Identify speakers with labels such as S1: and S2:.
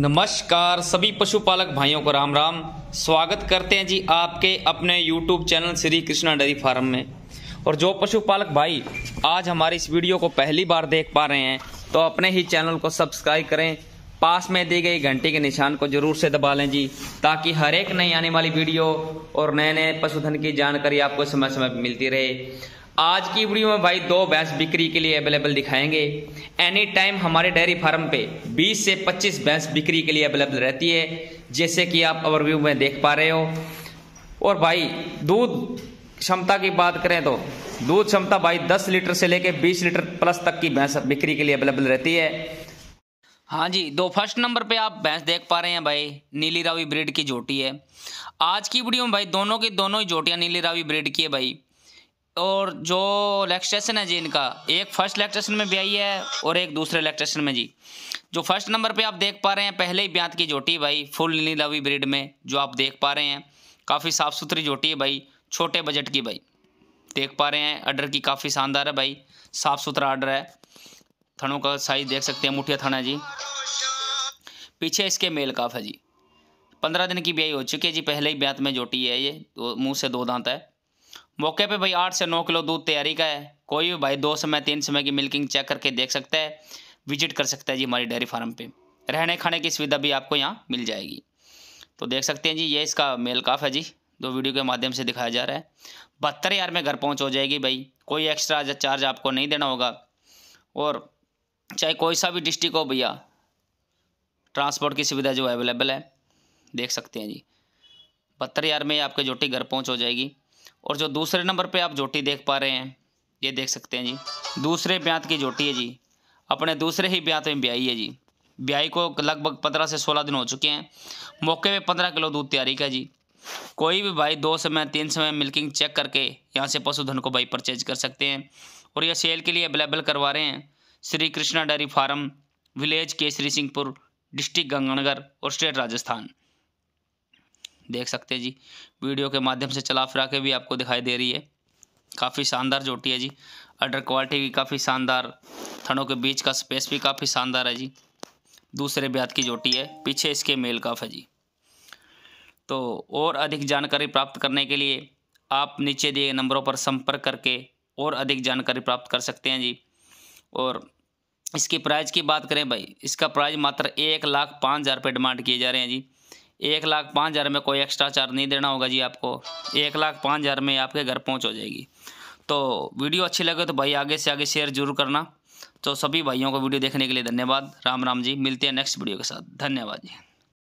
S1: नमस्कार सभी पशुपालक भाइयों को राम राम स्वागत करते हैं जी आपके अपने YouTube channel Shri Krishna dairy farm में और जो पशुपालक भाई आज हमारी इस वीडियो को पहली बार देख पा रहे हैं तो अपने ही चैनल को सब्सक्राइब करें पास में दी गई घंटे के निशान को जरूर से दबा लें जी ताकि हर एक नई आने वाली वीडियो और नए नए पशुधन की जानकारी आपको समय समय मिलती रहे आज की वीडियो में भाई दो भैंस बिक्री के लिए अवेलेबल दिखाएंगे एनी टाइम हमारे डेयरी फार्म पे 20 से 25 भैंस बिक्री के लिए अवेलेबल रहती है जैसे कि आप ओवरव्यू में देख पा रहे हो और भाई दूध क्षमता की बात करें तो दूध क्षमता भाई 10 लीटर से लेकर 20 लीटर प्लस तक की भैंस बिक्री के लिए अवेलेबल रहती है हाँ जी दो फर्स्ट नंबर पे आप भैंस देख पा रहे हैं भाई नीली रावी ब्रिड की जोटी है आज की वीडियो में भाई दोनों की दोनों ही जोटियाँ नीली रावी ब्रिड की है भाई और जो इलेक्ट्रेशन है जी इनका एक फर्स्ट इलेक्ट्रेशन में ब्याई है और एक दूसरे इलेक्ट्रेशन में जी जो फर्स्ट नंबर पे आप देख पा रहे हैं पहले ही ब्यांत की जोटी भाई फुल नीलावी ब्रिड में जो आप देख पा रहे हैं काफ़ी साफ़ सुथरी जोटी है भाई छोटे बजट की भाई देख पा रहे हैं आर्डर की काफ़ी शानदार है भाई साफ़ सुथरा आर्डर है थनों का साइज देख सकते हैं मुठिया थाना जी पीछे इसके मेल काफ है जी पंद्रह दिन की ब्याई हो चुकी है जी पहले ही ब्यांत में जोटी है ये तो मुँह से दो दांत है मौके पे भाई आठ से नौ किलो दूध तैयारी का है कोई भी भाई दो समय तीन समय की मिल्किंग चेक करके देख सकता है विजिट कर सकता है जी हमारी डेयरी फार्म पे रहने खाने की सुविधा भी आपको यहाँ मिल जाएगी तो देख सकते हैं जी ये इसका मेल काफ है जी दो वीडियो के माध्यम से दिखाया जा रहा है बहत्तर यार में घर पहुँच हो जाएगी भाई कोई एक्स्ट्रा चार्ज आपको नहीं देना होगा और चाहे कोई सा भी डिस्ट्रिक्ट हो भैया ट्रांसपोर्ट की सुविधा जो अवेलेबल है देख सकते हैं जी बहत्तर यार में आपके जोटी घर पहुँच हो जाएगी और जो दूसरे नंबर पे आप जोटी देख पा रहे हैं ये देख सकते हैं जी दूसरे ब्यात की जोटी है जी अपने दूसरे ही ब्यात में ब्याई है जी ब्याई को लगभग पंद्रह से सोलह दिन हो चुके हैं मौके पर पंद्रह किलो दूध तैयारी का जी कोई भी भाई दो समय तीन समय मिल्किंग चेक करके यहाँ से पशुधन को भाई परचेज कर सकते हैं और यह सेल के लिए अवेलेबल करवा रहे हैं Shri Krishna dairy farm village Kesari Singhpur district Ganganagar और स्टेट राजस्थान देख सकते हैं जी वीडियो के माध्यम से चला फिरा के भी आपको दिखाई दे रही है काफ़ी शानदार जोटी है जी अडर क्वालिटी भी काफ़ी शानदार थनों के बीच का स्पेस भी काफ़ी शानदार है जी दूसरे ब्यात की जोटी है पीछे इसके मेल काफ है जी तो और अधिक जानकारी प्राप्त करने के लिए आप नीचे दिए नंबरों पर संपर्क करके और अधिक जानकारी प्राप्त कर सकते हैं जी और इसकी प्राइस की बात करें भाई इसका प्राइस मात्र एक लाख पाँच हज़ार रुपये डिमांड किए जा रहे हैं जी एक लाख पाँच हज़ार में कोई एक्स्ट्रा चार्ज नहीं देना होगा जी आपको एक लाख पाँच हज़ार में आपके घर पहुँच हो जाएगी तो वीडियो अच्छी लगे तो भाई आगे से आगे शेयर जरूर करना तो सभी भाइयों को वीडियो देखने के लिए धन्यवाद राम राम जी मिलते हैं नेक्स्ट वीडियो के साथ धन्यवाद जी